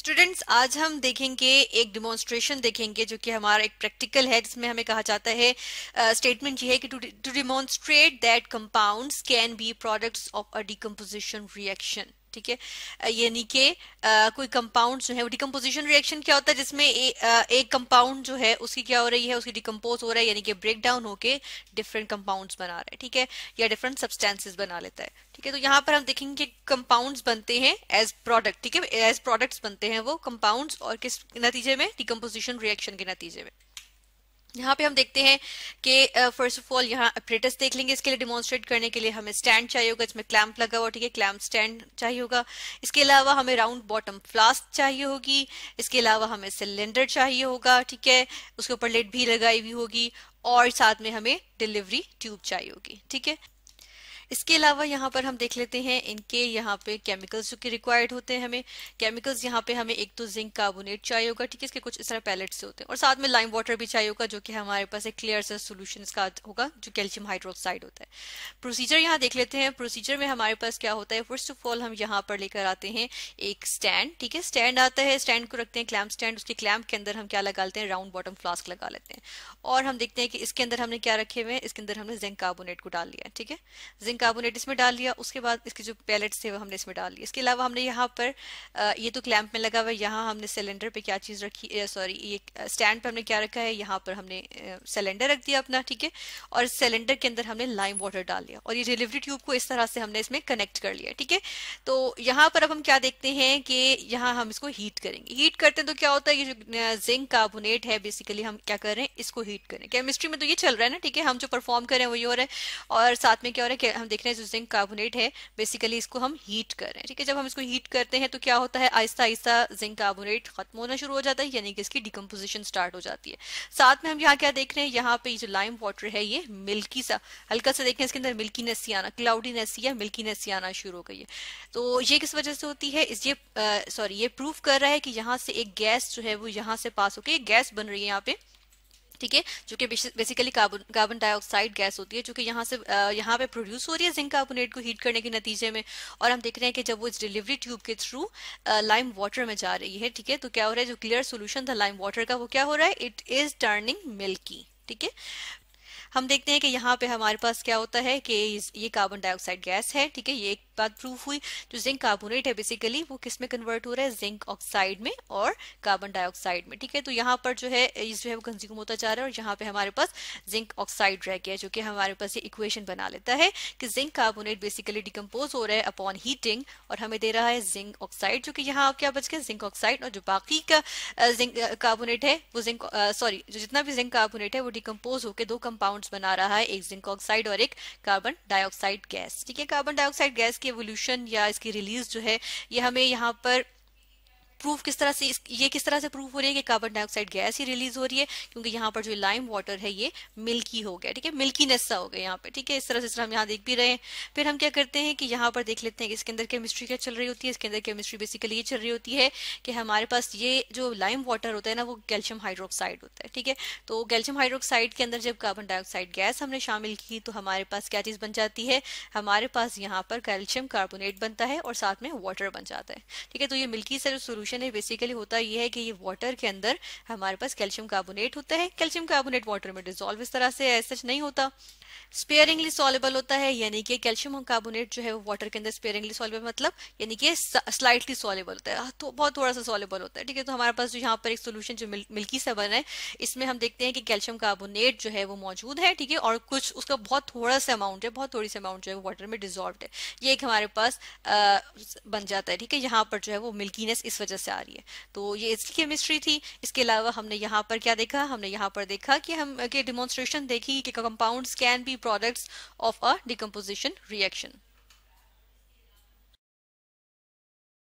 students आज हम देखेंगे एक डिमॉन्स्ट्रेशन देखेंगे जो कि हमारा एक प्रैक्टिकल है जिसमें हमें कहा जाता है स्टेटमेंट uh, ये है कि to demonstrate that compounds can be products of a decomposition reaction ठीक है यानी कि कोई कंपाउंड जो है वो डिकम्पोजिशन रिएक्शन क्या होता है जिसमें एक कंपाउंड जो है उसकी क्या हो रही है उसकी डिकम्पोज हो रहा है यानी कि ब्रेक डाउन होकर डिफरेंट कंपाउंड्स बना रहा है ठीक है या डिफरेंट सब्सटेंसेस बना लेता है ठीक है तो यहाँ पर हम देखेंगे कि कंपाउंड्स बनते हैं एज प्रोडक्ट ठीक है एज प्रोडक्ट्स बनते हैं वो कंपाउंड और किस नतीजे में डिकम्पोजिशन रिएक्शन के नतीजे में यहाँ पे हम देखते हैं कि फर्स्ट ऑफ ऑल यहाँ अप्रेटस देख लेंगे इसके लिए डिमॉन्स्ट्रेट करने के लिए हमें स्टैंड चाहिए होगा इसमें क्लैम्प लगा हुआ ठीक है क्लैम्प स्टैंड चाहिए होगा इसके अलावा हमें राउंड बॉटम फ्लास्क चाहिए होगी इसके अलावा हमें सिलेंडर चाहिए होगा ठीक है उसके ऊपर लेट भी लगाई हुई होगी और साथ में हमें डिलीवरी ट्यूब चाहिए होगी ठीक है इसके अलावा यहाँ पर हम देख लेते हैं इनके यहाँ पे केमिकल्स जो कि रिक्वायर्ड होते हैं हमें केमिकल्स यहाँ पे हमें एक तो जिंक कार्बोनेट चाहिए होगा ठीक है इसके कुछ इस तरह पैलेट से होते हैं और साथ में लाइम वाटर भी चाहिए होगा जो कि हमारे पास एक क्लियर सा सोल्यूशन का होगा जो कैल्शियम हाइड्रोक्साइड होता है प्रोसीजर यहाँ देख लेते हैं प्रोसीजर में हमारे पास क्या होता है फर्स्ट ऑफ ऑल हम यहाँ पर लेकर आते हैं एक स्टैंड ठीक है स्टैंड आता है स्टैंड को रखते हैं क्लैम्प स्टैंड उसके क्लैम्प के अंदर हम क्या लगा लेते हैं राउंड बॉटम फ्लास्क लगा लेते हैं और हम देखते हैं कि इसके अंदर हमने क्या रखे हुए हैं इसके अंदर हमने जिंक कार्बोनेट को डाल लिया ठीक है जिंक कार्बोनेट इसमें डाल लिया उसके बाद इसके जो पैलेट्स थे वो हमने इसमें डाल लिया इसके अलावा हमने यहाँ पर ये तो क्लैंप में लगा हुआ है यहाँ हमने सिलेंडर पे क्या चीज़ रखी सॉरी ये स्टैंड पे हमने क्या रखा है यहाँ पर हमने सिलेंडर रख दिया अपना ठीक है और सिलेंडर के अंदर हमने लाइम वाटर डाल लिया और ये डिलीवरी ट्यूब को इस तरह से हमने इसमें कनेक्ट कर लिया ठीक है तो यहाँ पर अब हम क्या देखते हैं कि यहाँ हम इसको हीट करेंगे हीट करते हैं तो क्या होता है ये जो जिंक कार्बोनेट है बेसिकली हम क्या कर रहे हैं इसको हीट करें केमिस्ट्री में तो ये चल रहा है ना ठीक है हम जो परफॉर्म कर रहे हैं वही हो रहा है और साथ में क्या हो रहा है कि हम देख रहे हैं जो जिंक कार्बोनेट है बेसिकली इसको हम हीट कर रहे हैं ठीक है जब हम इसको हीट करते हैं तो क्या होता है आहिस्ता आहिस्ता जिंक कार्बोनेट खत्म होना शुरू हो जाता है यानी कि इसकी डिकम्पोजिशन स्टार्ट हो जाती है साथ में हम यहाँ क्या देख रहे हैं यहाँ पे जो लाइम वाटर है ये मिल्की सा हल्का सा देखें इसके अंदर मिल्की नस्सी आना क्लाउडी क्लाउडीनेस या मिल्की सी आना शुरू हो गई है तो ये किस वजह से होती है इस ये सॉरी ये प्रूफ कर रहा है कि यहाँ से एक गैस जो है वो यहाँ से पास होकर गैस बन रही है यहाँ पे ठीक है जो कि basically carbon carbon dioxide gas होती है जो कि यहाँ से यहाँ पे प्रोड्यूस हो रही है जिंक कार्बोनेट को हीट करने के नतीजे में और हम देख रहे हैं कि जब वो इस डिलीवरी ट्यूब के थ्रू लाइम वाटर में जा रही है ठीक है तो क्या हो रहा है जो क्लियर सोल्यूशन था लाइम वाटर का वो क्या हो रहा है इट इज टर्निंग मिल्की ठीक है हम देखते हैं कि यहाँ पे हमारे पास क्या होता है कि ये कार्बन डाइऑक्साइड गैस है ठीक है ये एक बात प्रूफ हुई जो जिंक कार्बोनेट है बेसिकली वो किस में कन्वर्ट हो रहा है जिंक ऑक्साइड में और कार्बन डाइऑक्साइड में ठीक है तो यहाँ पर जो है इस जो है वो कंज्यूम होता जा रहा है और यहाँ पे हमारे पास जिंक ऑक्साइड रह गया जो कि हमारे पास ये इक्वेशन बना लेता है कि जिंक कार्बोनेट बेसिकली डिकम्पोज हो रहा है अपॉन हीटिंग और हमें दे रहा है जिंक ऑक्साइड जो कि यहाँ आप क्या बच गया जिंक ऑक्साइड और जो बाकी का जिंक कार्बोनेट है वो जिंक सॉरी जो जितना भी जिंक कार्बोनेट है वो डिकम्पोज होकर दो कंपाउंड बना रहा है एक जिंक ऑक्साइड और एक कार्बन डाइऑक्साइड गैस ठीक है कार्बन डाइऑक्साइड गैस की एवोल्यूशन या इसकी रिलीज जो है ये हमें यहाँ पर प्रूफ किस तरह से ये किस तरह से प्रूफ हो रही है कि कार्बन डाइऑक्साइड गैस ही रिलीज हो रही है क्योंकि यहाँ पर जो लाइम वाटर है ये मिल्की हो गया ठीक है मिल्की नस्सा हो गया यहाँ पे ठीक है इस तरह से इस तरह हम यहाँ देख भी रहे हैं फिर हम क्या करते हैं कि यहाँ पर देख लेते हैं कि इसके अंदर केमिस्ट्री क्या चल रही होती है इसके अंदर केमिस्ट्री बेसिकली ये चल रही होती है कि हमारे पास ये जो लाइम वाटर होता है ना वो कैल्शियम हाइड्रोक्साइड होता है ठीक है तो कैल्शियम हाइड्रोक्साइड के अंदर जब कार्बन डाइऑक्साइड गैस हमने शामिल की तो हमारे पास क्या चीज़ बन जाती है हमारे पास यहाँ पर कैल्शियम कार्बोनेट बनता है और साथ में वाटर बन जाता है ठीक है तो ये मिल्की से जो सोल्यूशन सोल्यूशन है बेसिकली होता यह है कि ये वाटर के अंदर हमारे पास कैल्शियम कार्बोनेट होता है कैल्शियम कार्बोनेट वाटर में डिजोल्व इस तरह से सच नहीं होता स्पेयरिंगली सॉलेबल होता है यानी कि कैल्शियम कार्बोनेट जो है वो वाटर के अंदर स्पेयरिंगली सॉलेबल मतलब यानी कि स्लाइटली सॉलेबल होता है तो बहुत थोड़ा सा सॉलेबल होता है ठीक है तो हमारे पास जो यहाँ पर एक सॉल्यूशन जो मिल, मिल्की सा बना है इसमें हम देखते हैं कि कैल्शियम कार्बोनेट जो है वो मौजूद है ठीक है और कुछ उसका बहुत थोड़ा सा अमाउंट है बहुत थोड़ी सी अमाउंट जो है वाटर में डिजॉल्व है ये एक हमारे पास आ, बन जाता है ठीक है यहाँ पर जो है वो मिल्कीनेस इस वजह से आ रही है तो ये इसकी केमिस्ट्री थी इसके अलावा हमने यहाँ पर क्या देखा हमने यहाँ पर देखा कि हम के देखी कि compounds can be products of a decomposition reaction